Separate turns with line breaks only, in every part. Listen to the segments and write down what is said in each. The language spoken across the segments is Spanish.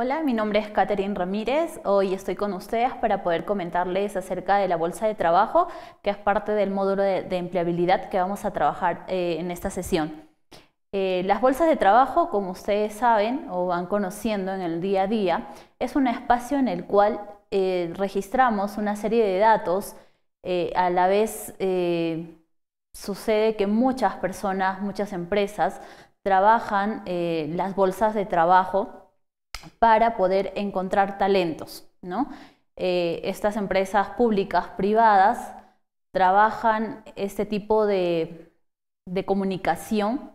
Hola, mi nombre es Catherine Ramírez. Hoy estoy con ustedes para poder comentarles acerca de la bolsa de trabajo, que es parte del módulo de, empleabilidad que vamos a trabajar eh, en esta sesión. Eh, las bolsas de trabajo, como ustedes saben o van conociendo en el día a día, es un espacio en el cual eh, registramos una serie de datos. a la vez sucede que muchas personas, muchas empresas trabajan las bolsas de trabajo para poder encontrar talentos. Eh, estas empresas públicas, privadas, trabajan este tipo de, de comunicación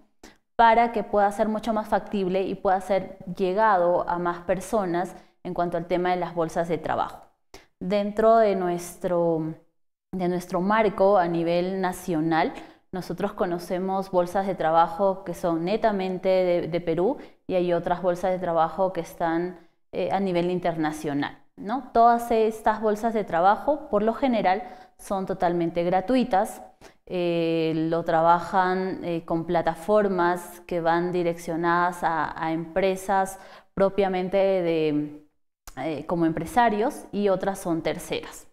para que pueda ser mucho más factible y pueda ser llegado a más personas en cuanto al tema de las bolsas de trabajo. Dentro de nuestro, de nuestro marco a nivel nacional, nosotros conocemos bolsas de trabajo que son netamente de, Perú y hay otras bolsas de trabajo que están eh, a nivel internacional. Todas estas bolsas de trabajo, por lo general, son totalmente gratuitas. Eh, lo trabajan eh, con plataformas que van direccionadas a, empresas propiamente como empresarios y otras son terceras.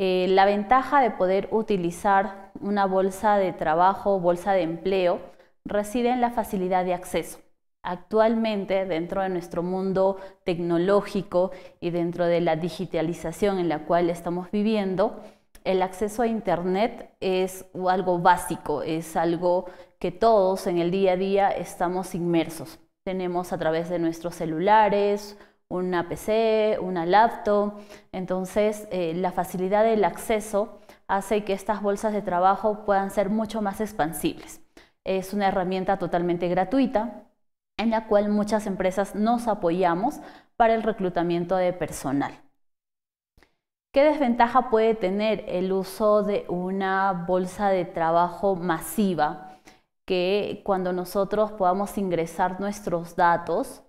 Eh, la ventaja de poder utilizar una bolsa de trabajo, bolsa de empleo, reside en la facilidad de acceso. Actualmente, dentro de nuestro mundo tecnológico y dentro de la digitalización en la cual estamos viviendo, el acceso a Internet es algo básico, es algo que todos en el día a día estamos inmersos. Tenemos a través de nuestros celulares una PC, una laptop. Entonces, eh, la facilidad del acceso hace que estas bolsas de trabajo puedan ser mucho más expansibles. Es una herramienta totalmente gratuita en la cual muchas empresas nos apoyamos para el reclutamiento de personal. ¿Qué desventaja puede tener el uso de una bolsa de trabajo masiva? Que cuando nosotros podamos ingresar nuestros datos,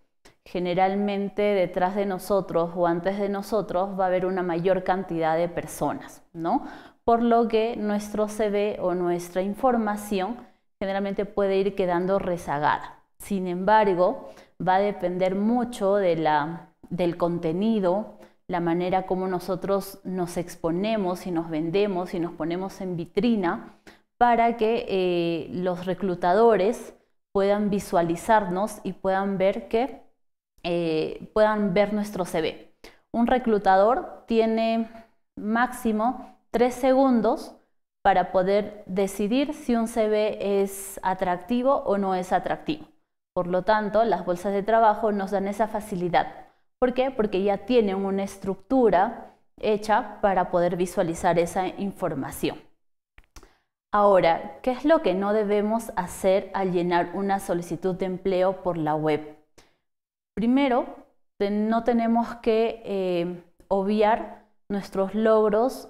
generalmente detrás de nosotros o antes de nosotros va a haber una mayor cantidad de personas, ¿no? Por lo que nuestro CV o nuestra información generalmente puede ir quedando rezagada. Sin embargo, va a depender mucho de la, del contenido, la manera como nosotros nos exponemos y nos vendemos y nos ponemos en vitrina para que eh, los reclutadores puedan visualizarnos y puedan ver que eh, puedan ver nuestro CV. Un reclutador tiene máximo tres segundos para poder decidir si un CV es atractivo o no es atractivo. Por lo tanto, las bolsas de trabajo nos dan esa facilidad. ¿Por qué? Porque ya tienen una estructura hecha para poder visualizar esa información. Ahora, ¿qué es lo que no debemos hacer al llenar una solicitud de empleo por la web? Primero, no tenemos que eh, obviar nuestros logros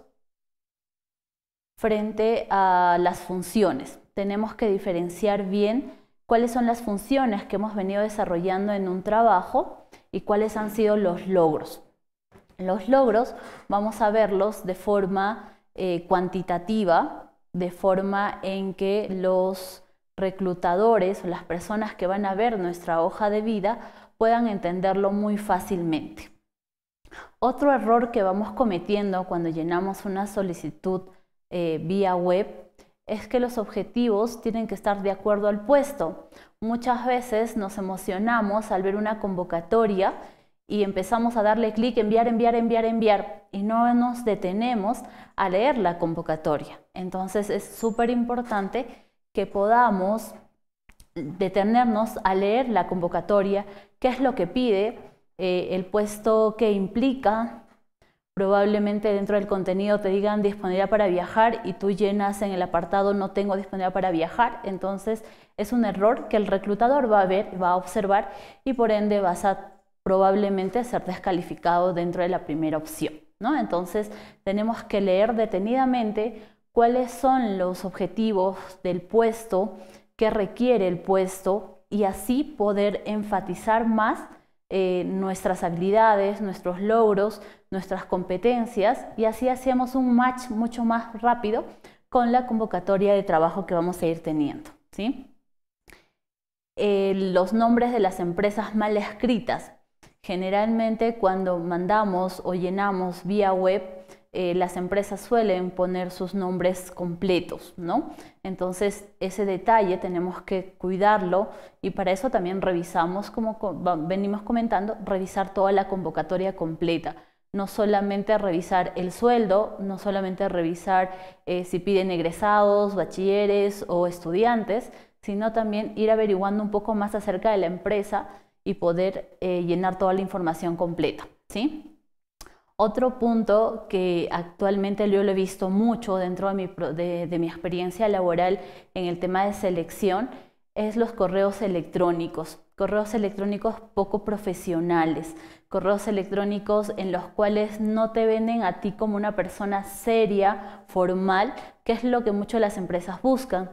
frente a las funciones. Tenemos que diferenciar bien cuáles son las funciones que hemos venido desarrollando en un trabajo y cuáles han sido los logros. Los logros vamos a verlos de forma eh, cuantitativa, de forma en que los reclutadores o las personas que van a ver nuestra hoja de vida puedan entenderlo muy fácilmente. Otro error que vamos cometiendo cuando llenamos una solicitud eh, vía web es que los objetivos tienen que estar de acuerdo al puesto. Muchas veces nos emocionamos al ver una convocatoria y empezamos a darle clic, enviar, enviar, enviar, enviar, y no nos detenemos a leer la convocatoria. Entonces es súper importante que podamos detenernos a leer la convocatoria qué es lo que pide, eh, el puesto que implica. Probablemente dentro del contenido te digan disponibilidad para viajar y tú llenas en el apartado no tengo disponibilidad para viajar. Entonces es un error que el reclutador va a ver, va a observar y por ende vas a probablemente ser descalificado dentro de la primera opción. ¿no? Entonces tenemos que leer detenidamente cuáles son los objetivos del puesto, qué requiere el puesto, y así poder enfatizar más eh, nuestras habilidades, nuestros logros, nuestras competencias y así hacemos un match mucho más rápido con la convocatoria de trabajo que vamos a ir teniendo. ¿sí? Eh, los nombres de las empresas mal escritas. Generalmente cuando mandamos o llenamos vía web eh, las empresas suelen poner sus nombres completos, ¿no? Entonces, ese detalle tenemos que cuidarlo y para eso también revisamos, como venimos comentando, revisar toda la convocatoria completa no solamente revisar el sueldo, no solamente revisar eh, si piden egresados, bachilleres o estudiantes, sino también ir averiguando un poco más acerca de la empresa y poder eh, llenar toda la información completa. ¿sí? Otro punto que actualmente yo lo he visto mucho dentro de mi, mi experiencia laboral en el tema de selección es los correos electrónicos, correos electrónicos poco profesionales, correos electrónicos en los cuales no te venden a ti como una persona seria, formal, que es lo que muchas de las empresas buscan.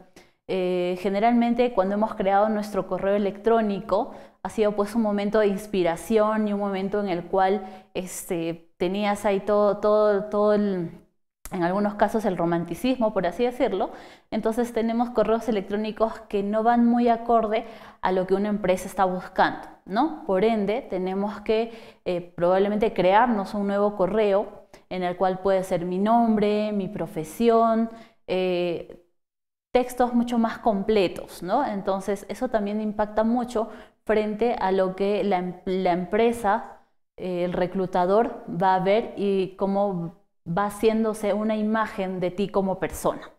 Eh, generalmente cuando hemos creado nuestro correo electrónico ha sido pues un momento de inspiración y un momento en el cual este, tenías ahí todo, todo, todo el, en algunos casos el romanticismo, por así decirlo. Entonces tenemos correos electrónicos que no van muy acorde a lo que una empresa está buscando, ¿no? Por ende, tenemos que eh, probablemente crearnos un nuevo correo en el cual puede ser mi nombre, mi profesión, eh, textos mucho más completos, ¿no? Entonces, eso también impacta mucho frente a lo que la, em-, empresa, eh, el reclutador va a ver y cómo va haciéndose una imagen de ti como persona.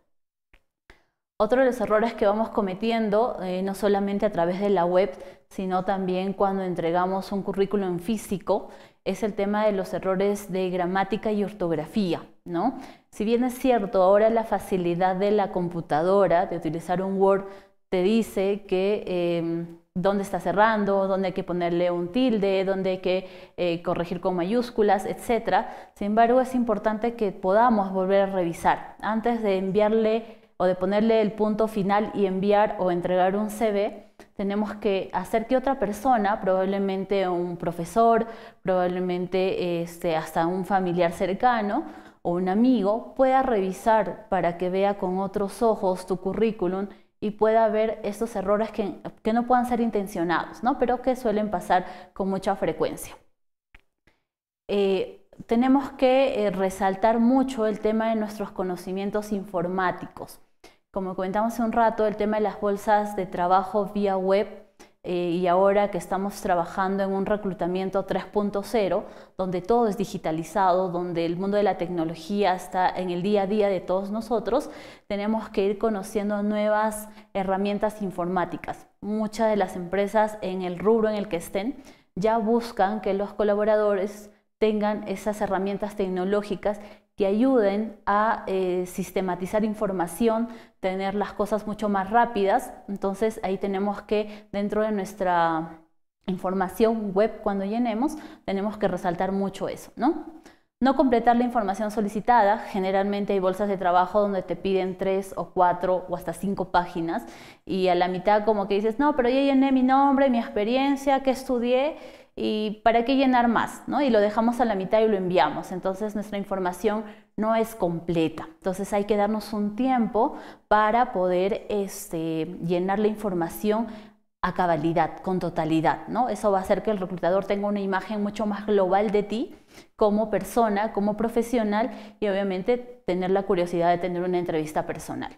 Otro de los errores que vamos cometiendo, eh, no solamente a través de la web, sino también cuando entregamos un currículum físico, es el tema de los errores de gramática y ortografía, ¿no? Si bien es cierto, ahora la facilidad de la computadora, de utilizar un Word, te dice que em, dónde está cerrando, dónde hay que ponerle un tilde, dónde hay que eh, corregir con mayúsculas, etc. Sin embargo, es importante que podamos volver a revisar antes de enviarle o de ponerle el punto final y enviar o entregar un CV, tenemos que hacer que otra persona, probablemente un profesor, probablemente este, hasta un familiar cercano, o un amigo pueda revisar para que vea con otros ojos tu currículum y pueda ver estos errores que, no puedan ser intencionados, ¿no? pero que suelen pasar con mucha frecuencia. Eh, tenemos que eh, resaltar mucho el tema de nuestros conocimientos informáticos. Como comentamos hace un rato, el tema de las bolsas de trabajo vía web eh, y ahora que estamos trabajando en un reclutamiento 3.0, donde todo es digitalizado, donde el mundo de la tecnología está en el día a día de todos nosotros, tenemos que ir conociendo nuevas herramientas informáticas. Muchas de las empresas en el rubro en el que estén ya buscan que los colaboradores tengan esas herramientas tecnológicas que ayuden a eh, sistematizar información, tener las cosas mucho más rápidas. Entonces ahí tenemos que dentro de nuestra información web cuando llenemos, tenemos que resaltar mucho eso, ¿no? No completar la información solicitada, generalmente hay bolsas de trabajo donde te piden tres o cuatro o hasta cinco páginas y a la mitad como que dices, no, pero ya llené mi nombre, mi experiencia, qué estudié y para qué llenar más, ¿no? Y lo dejamos a la mitad y lo enviamos. Entonces nuestra información no es completa. Entonces hay que darnos un tiempo para poder este, llenar la información a cabalidad, con totalidad, ¿no? Eso va a hacer que el reclutador tenga una imagen mucho más global de ti como persona, como profesional y obviamente tener la curiosidad de tener una entrevista personal.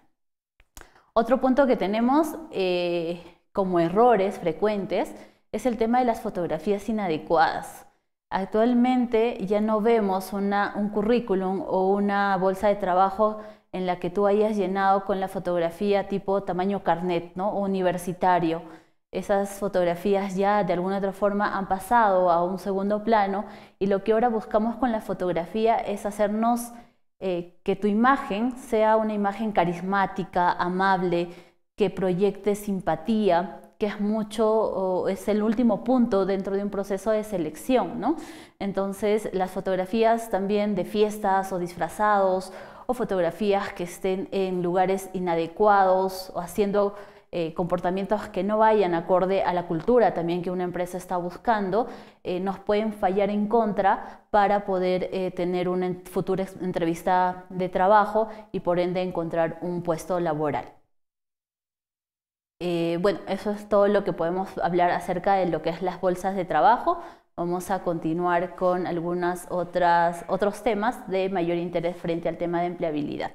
Otro punto que tenemos eh, como errores frecuentes es el tema de las fotografías inadecuadas. Actualmente ya no vemos un currículum o una bolsa de trabajo en la que tú hayas llenado con la fotografía tipo tamaño carnet, ¿no? universitario. Esas fotografías ya de alguna otra forma han pasado a un segundo plano y lo que ahora buscamos con la fotografía es hacernos eh, que tu imagen sea una imagen carismática, amable, que proyecte simpatía, que es mucho, es el último punto dentro de un proceso de selección, ¿no? Entonces, las fotografías también de fiestas o disfrazados o fotografías que estén en lugares inadecuados o haciendo eh, comportamientos que no vayan acorde a la cultura también que una empresa está buscando, eh, nos pueden fallar en contra para poder eh, tener una futura entrevista de trabajo y por ende encontrar un puesto laboral. Eh, bueno, eso es todo lo que podemos hablar acerca de lo que es las bolsas de trabajo. Vamos a continuar con algunos otros temas de mayor interés frente al tema de empleabilidad.